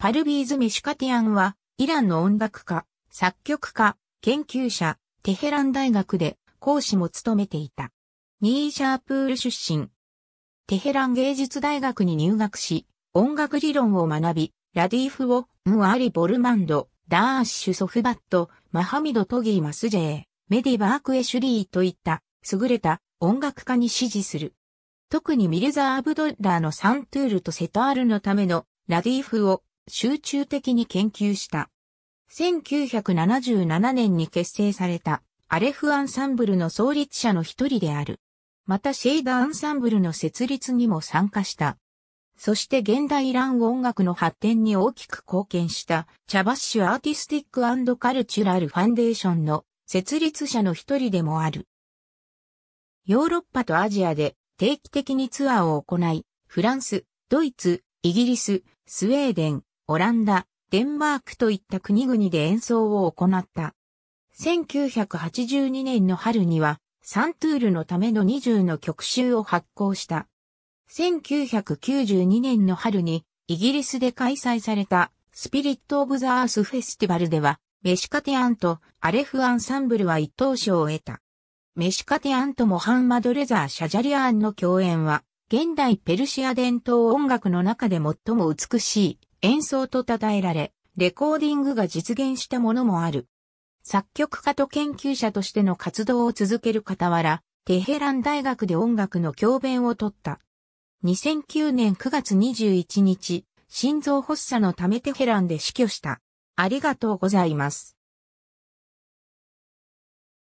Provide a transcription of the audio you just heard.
パルビーズ・メシュカティアンは、イランの音楽家、作曲家、研究者、テヘラン大学で講師も務めていた。ニーシャープール出身。テヘラン芸術大学に入学し、音楽理論を学び、ラディーフを、ムアリ・ボルマンド、ダーシュ・ソフバット、マハミド・トギー・マスジェー、メディ・バーク・エ・シュリーといった優れた音楽家に支持する。特にミルザー・アブドッラーのサントゥールとセタールのためのラディーフを集中的に研究した。1977年に結成されたアレフアンサンブルの創立者の一人である。またシェイダーアンサンブルの設立にも参加した。そして現代イラン音楽の発展に大きく貢献したチャバッシュアーティスティックカルチュラルファンデーションの設立者の一人でもある。ヨーロッパとアジアで定期的にツアーを行い、フランス、ドイツ、イギリス、スウェーデン、オランダ、デンマークといった国々で演奏を行った。1982年の春には、サントゥールのための20の曲集を発行した。1992年の春に、イギリスで開催された、スピリット・オブ・ザ・アース・フェスティバルでは、メシカティアンとアレフ・アンサンブルは一等賞を得た。メシカティアンとモハンマド・レザー・シャジャリアンの共演は、現代ペルシア伝統音楽の中で最も美しい演奏と称えられ、レコーディングが実現したものもある。作曲家と研究者としての活動を続ける傍ら、テヘラン大学で音楽の教鞭を取った。2009年9月21日、心臓発作のためテヘランで死去した。ありがとうございます。